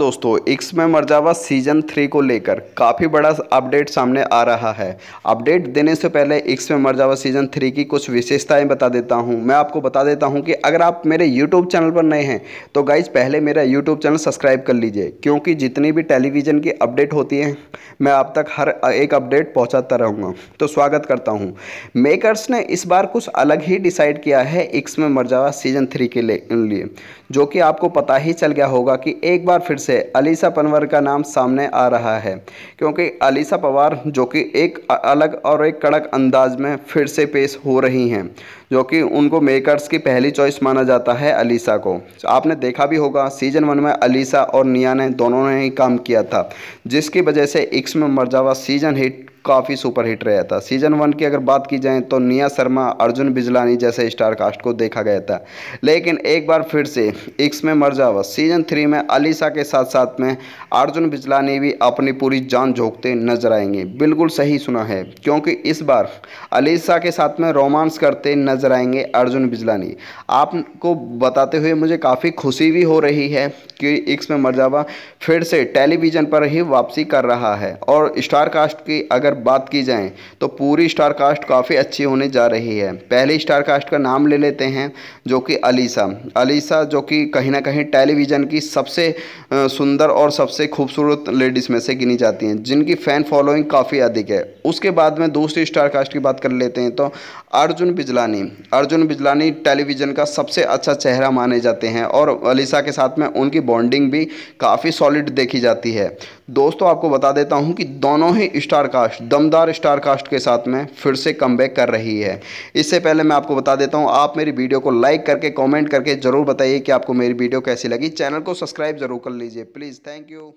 दोस्तों एक्स में Marjawan season three को लेकर काफ़ी बड़ा अपडेट सामने आ रहा है अपडेट देने से पहले एक्स में मरजावा सीजन थ्री की कुछ विशेषताएं बता देता हूं मैं आपको बता देता हूं कि अगर आप मेरे यूट्यूब चैनल पर नए हैं तो गाइज पहले मेरा यूट्यूब चैनल सब्सक्राइब कर लीजिए क्योंकि जितनी भी टेलीविज़न की अपडेट होती है मैं आप तक हर एक अपडेट पहुँचाता रहूँगा तो स्वागत करता हूँ मेकरस ने इस बार कुछ अलग ही डिसाइड किया है एक्स में मरजावा सीजन थ्री के लिए जो कि आपको पता ही चल गया होगा कि एक बार फिर से से अलीसा पनवर का नाम सामने आ रहा है क्योंकि अलीसा पवार जो कि एक अलग और एक कड़क अंदाज में फिर से पेश हो रही हैं जो कि उनको मेकर्स की पहली चॉइस माना जाता है अलीसा को आपने देखा भी होगा सीजन वन में अलीसा और निया ने दोनों ने ही काम किया था जिसकी वजह से इक्स में मरजावा सीजन हिट काफ़ी सुपरहिट रहा था सीजन वन की अगर बात की जाए तो निया शर्मा अर्जुन बिजलानी जैसे स्टार कास्ट को देखा गया था लेकिन एक बार फिर से इक्स Mein Marjawan season three में अलीसा के साथ साथ में अर्जुन बिजलानी भी अपनी पूरी जान झोंकते नजर आएंगे बिल्कुल सही सुना है क्योंकि इस बार अलीसा के साथ में रोमांस करते नजर आएंगे अर्जुन बिजलानी आपको बताते हुए मुझे काफ़ी खुशी भी हो रही है कि इक्स में मर जावा फिर से टेलीविज़न पर ही वापसी कर रहा है और स्टार कास्ट की अगर अगर बात की जाए तो पूरी स्टार कास्ट काफ़ी अच्छी होने जा रही है पहले स्टार कास्ट का नाम ले लेते हैं जो कि अलीसा अलीसा जो कि कहीं ना कहीं टेलीविज़न की सबसे सुंदर और सबसे खूबसूरत लेडीज़ में से गिनी जाती हैं जिनकी फ़ैन फॉलोइंग काफ़ी अधिक है उसके बाद में दूसरी स्टार कास्ट की बात कर लेते हैं तो अर्जुन बिजलानी अर्जुन बिजलानी टेलीविज़न का सबसे अच्छा चेहरा माने जाते हैं और अलीसा के साथ में उनकी बॉन्डिंग भी काफ़ी सॉलिड देखी जाती है दोस्तों आपको बता देता हूं कि दोनों ही स्टार कास्ट दमदार स्टारकास्ट के साथ में फिर से कम कर रही है इससे पहले मैं आपको बता देता हूँ आप मेरी वीडियो को लाइक करके कॉमेंट करके ज़रूर बताइए कि आपको मेरी वीडियो कैसी लगी चैनल को सब्सक्राइब जरूर कर लीजिए प्लीज़ थैंक यू